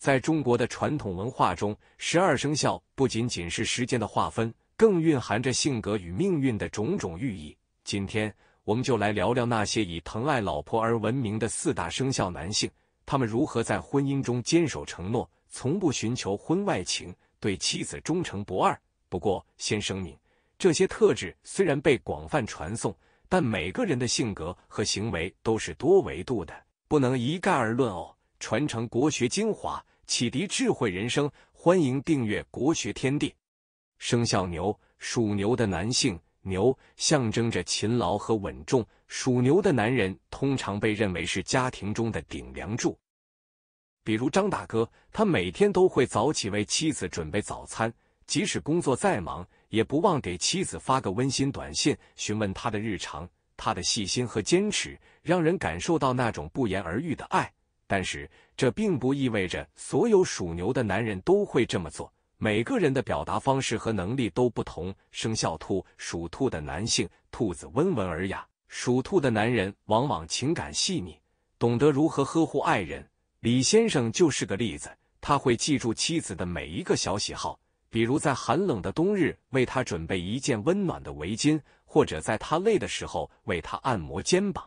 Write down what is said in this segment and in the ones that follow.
在中国的传统文化中，十二生肖不仅仅是时间的划分，更蕴含着性格与命运的种种寓意。今天，我们就来聊聊那些以疼爱老婆而闻名的四大生肖男性，他们如何在婚姻中坚守承诺，从不寻求婚外情，对妻子忠诚不二。不过，先声明，这些特质虽然被广泛传颂，但每个人的性格和行为都是多维度的，不能一概而论哦。传承国学精华。启迪智慧人生，欢迎订阅国学天地。生肖牛，属牛的男性，牛象征着勤劳和稳重。属牛的男人通常被认为是家庭中的顶梁柱。比如张大哥，他每天都会早起为妻子准备早餐，即使工作再忙，也不忘给妻子发个温馨短信，询问他的日常。他的细心和坚持，让人感受到那种不言而喻的爱。但是这并不意味着所有属牛的男人都会这么做。每个人的表达方式和能力都不同。生肖兔属兔的男性，兔子温文尔雅，属兔的男人往往情感细腻，懂得如何呵护爱人。李先生就是个例子，他会记住妻子的每一个小喜好，比如在寒冷的冬日为他准备一件温暖的围巾，或者在他累的时候为他按摩肩膀。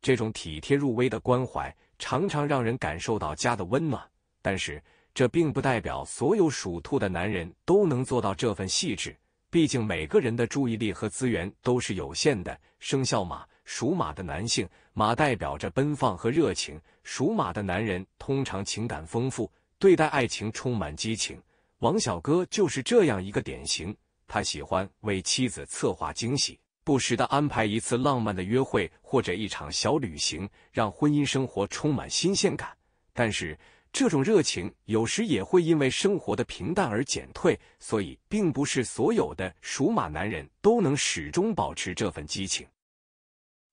这种体贴入微的关怀。常常让人感受到家的温暖，但是这并不代表所有属兔的男人都能做到这份细致。毕竟每个人的注意力和资源都是有限的。生肖马，属马的男性，马代表着奔放和热情，属马的男人通常情感丰富，对待爱情充满激情。王小哥就是这样一个典型，他喜欢为妻子策划惊喜。不时的安排一次浪漫的约会或者一场小旅行，让婚姻生活充满新鲜感。但是，这种热情有时也会因为生活的平淡而减退，所以，并不是所有的属马男人都能始终保持这份激情。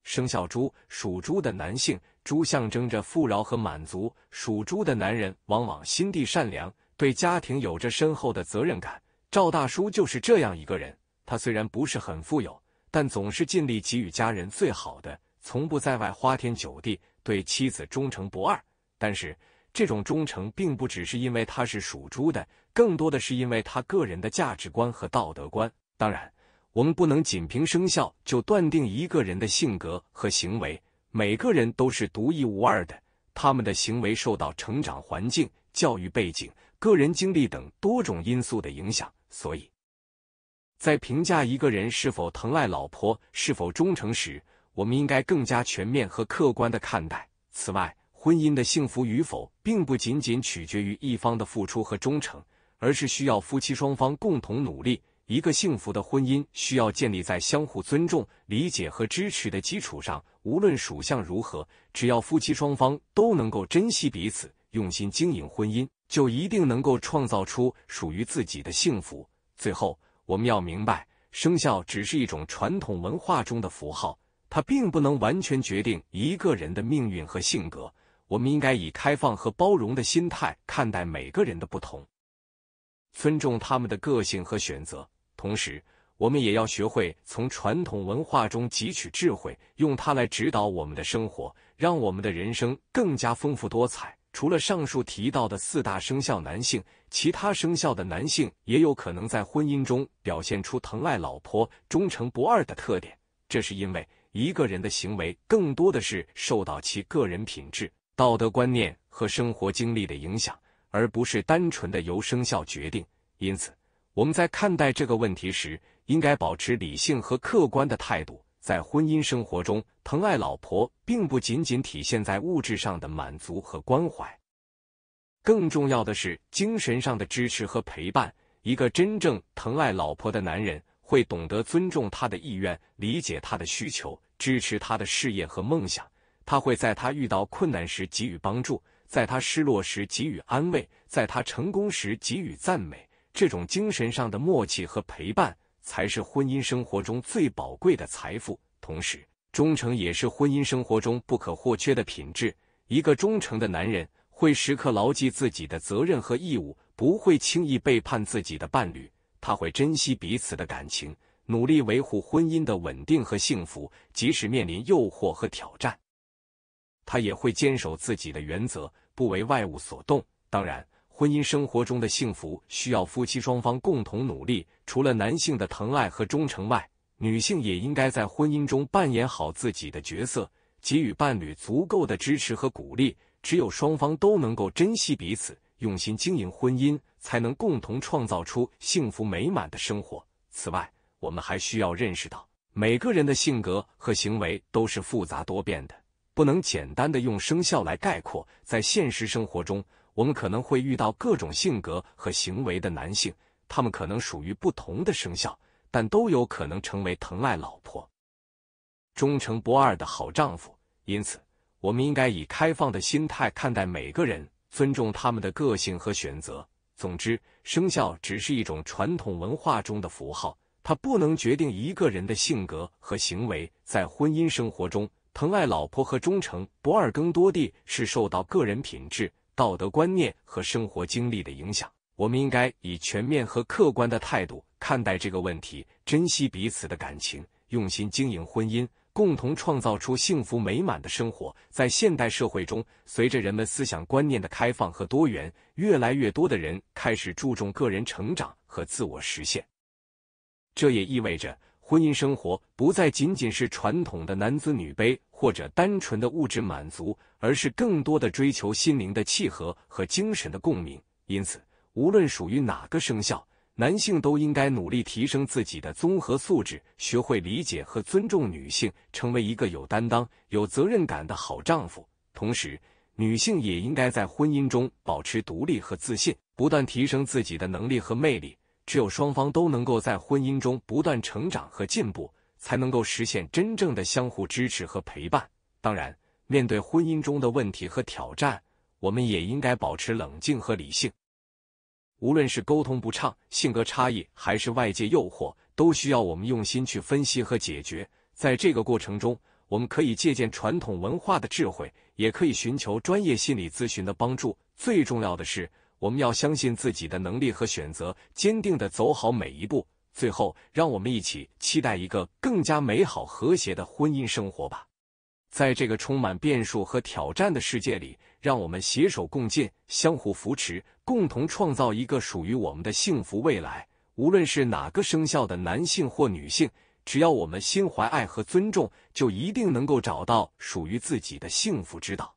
生肖猪，属猪的男性，猪象征着富饶和满足。属猪的男人往往心地善良，对家庭有着深厚的责任感。赵大叔就是这样一个人，他虽然不是很富有。但总是尽力给予家人最好的，从不在外花天酒地，对妻子忠诚不二。但是，这种忠诚并不只是因为他是属猪的，更多的是因为他个人的价值观和道德观。当然，我们不能仅凭生肖就断定一个人的性格和行为。每个人都是独一无二的，他们的行为受到成长环境、教育背景、个人经历等多种因素的影响，所以。在评价一个人是否疼爱老婆、是否忠诚时，我们应该更加全面和客观的看待。此外，婚姻的幸福与否，并不仅仅取决于一方的付出和忠诚，而是需要夫妻双方共同努力。一个幸福的婚姻需要建立在相互尊重、理解和支持的基础上。无论属相如何，只要夫妻双方都能够珍惜彼此，用心经营婚姻，就一定能够创造出属于自己的幸福。最后。我们要明白，生肖只是一种传统文化中的符号，它并不能完全决定一个人的命运和性格。我们应该以开放和包容的心态看待每个人的不同，尊重他们的个性和选择。同时，我们也要学会从传统文化中汲取智慧，用它来指导我们的生活，让我们的人生更加丰富多彩。除了上述提到的四大生肖男性，其他生肖的男性也有可能在婚姻中表现出疼爱老婆、忠诚不二的特点。这是因为一个人的行为更多的是受到其个人品质、道德观念和生活经历的影响，而不是单纯的由生肖决定。因此，我们在看待这个问题时，应该保持理性和客观的态度。在婚姻生活中，疼爱老婆并不仅仅体现在物质上的满足和关怀，更重要的是精神上的支持和陪伴。一个真正疼爱老婆的男人，会懂得尊重她的意愿，理解她的需求，支持她的事业和梦想。他会在他遇到困难时给予帮助，在他失落时给予安慰，在他成功时给予赞美。这种精神上的默契和陪伴。才是婚姻生活中最宝贵的财富。同时，忠诚也是婚姻生活中不可或缺的品质。一个忠诚的男人会时刻牢记自己的责任和义务，不会轻易背叛自己的伴侣。他会珍惜彼此的感情，努力维护婚姻的稳定和幸福。即使面临诱惑和挑战，他也会坚守自己的原则，不为外物所动。当然。婚姻生活中的幸福需要夫妻双方共同努力。除了男性的疼爱和忠诚外，女性也应该在婚姻中扮演好自己的角色，给予伴侣足够的支持和鼓励。只有双方都能够珍惜彼此，用心经营婚姻，才能共同创造出幸福美满的生活。此外，我们还需要认识到，每个人的性格和行为都是复杂多变的，不能简单的用生肖来概括。在现实生活中，我们可能会遇到各种性格和行为的男性，他们可能属于不同的生肖，但都有可能成为疼爱老婆、忠诚不二的好丈夫。因此，我们应该以开放的心态看待每个人，尊重他们的个性和选择。总之，生肖只是一种传统文化中的符号，它不能决定一个人的性格和行为。在婚姻生活中，疼爱老婆和忠诚不二更多地是受到个人品质。道德观念和生活经历的影响，我们应该以全面和客观的态度看待这个问题，珍惜彼此的感情，用心经营婚姻，共同创造出幸福美满的生活。在现代社会中，随着人们思想观念的开放和多元，越来越多的人开始注重个人成长和自我实现，这也意味着婚姻生活不再仅仅是传统的男尊女卑。或者单纯的物质满足，而是更多的追求心灵的契合和精神的共鸣。因此，无论属于哪个生肖，男性都应该努力提升自己的综合素质，学会理解和尊重女性，成为一个有担当、有责任感的好丈夫。同时，女性也应该在婚姻中保持独立和自信，不断提升自己的能力和魅力。只有双方都能够在婚姻中不断成长和进步。才能够实现真正的相互支持和陪伴。当然，面对婚姻中的问题和挑战，我们也应该保持冷静和理性。无论是沟通不畅、性格差异，还是外界诱惑，都需要我们用心去分析和解决。在这个过程中，我们可以借鉴传统文化的智慧，也可以寻求专业心理咨询的帮助。最重要的是，我们要相信自己的能力和选择，坚定的走好每一步。最后，让我们一起期待一个更加美好、和谐的婚姻生活吧。在这个充满变数和挑战的世界里，让我们携手共进，相互扶持，共同创造一个属于我们的幸福未来。无论是哪个生肖的男性或女性，只要我们心怀爱和尊重，就一定能够找到属于自己的幸福之道。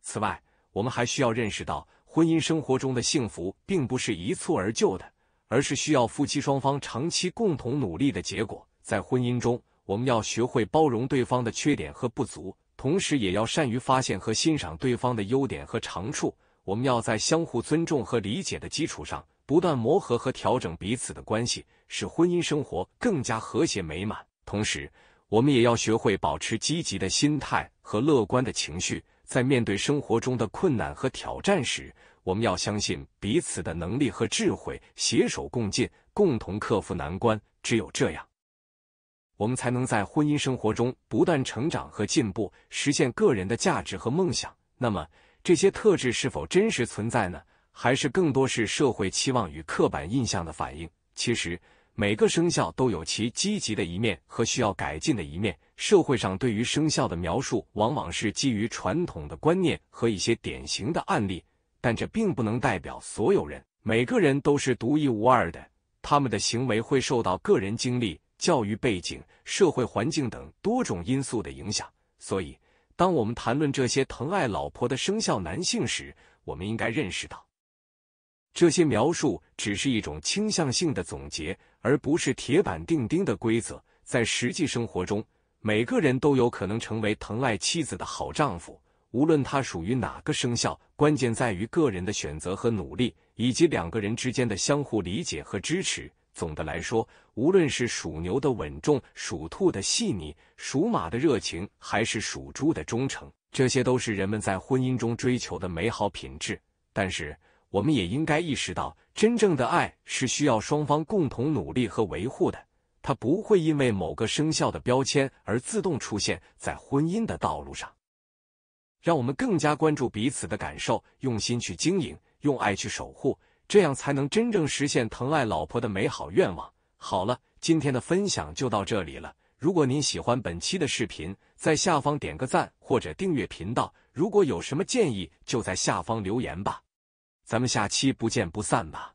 此外，我们还需要认识到，婚姻生活中的幸福并不是一蹴而就的。而是需要夫妻双方长期共同努力的结果。在婚姻中，我们要学会包容对方的缺点和不足，同时也要善于发现和欣赏对方的优点和长处。我们要在相互尊重和理解的基础上，不断磨合和调整彼此的关系，使婚姻生活更加和谐美满。同时，我们也要学会保持积极的心态和乐观的情绪，在面对生活中的困难和挑战时。我们要相信彼此的能力和智慧，携手共进，共同克服难关。只有这样，我们才能在婚姻生活中不断成长和进步，实现个人的价值和梦想。那么，这些特质是否真实存在呢？还是更多是社会期望与刻板印象的反映？其实，每个生肖都有其积极的一面和需要改进的一面。社会上对于生肖的描述，往往是基于传统的观念和一些典型的案例。但这并不能代表所有人，每个人都是独一无二的，他们的行为会受到个人经历、教育背景、社会环境等多种因素的影响。所以，当我们谈论这些疼爱老婆的生肖男性时，我们应该认识到，这些描述只是一种倾向性的总结，而不是铁板钉钉的规则。在实际生活中，每个人都有可能成为疼爱妻子的好丈夫。无论它属于哪个生肖，关键在于个人的选择和努力，以及两个人之间的相互理解和支持。总的来说，无论是属牛的稳重、属兔的细腻、属马的热情，还是属猪的忠诚，这些都是人们在婚姻中追求的美好品质。但是，我们也应该意识到，真正的爱是需要双方共同努力和维护的，它不会因为某个生肖的标签而自动出现在婚姻的道路上。让我们更加关注彼此的感受，用心去经营，用爱去守护，这样才能真正实现疼爱老婆的美好愿望。好了，今天的分享就到这里了。如果您喜欢本期的视频，在下方点个赞或者订阅频道。如果有什么建议，就在下方留言吧。咱们下期不见不散吧。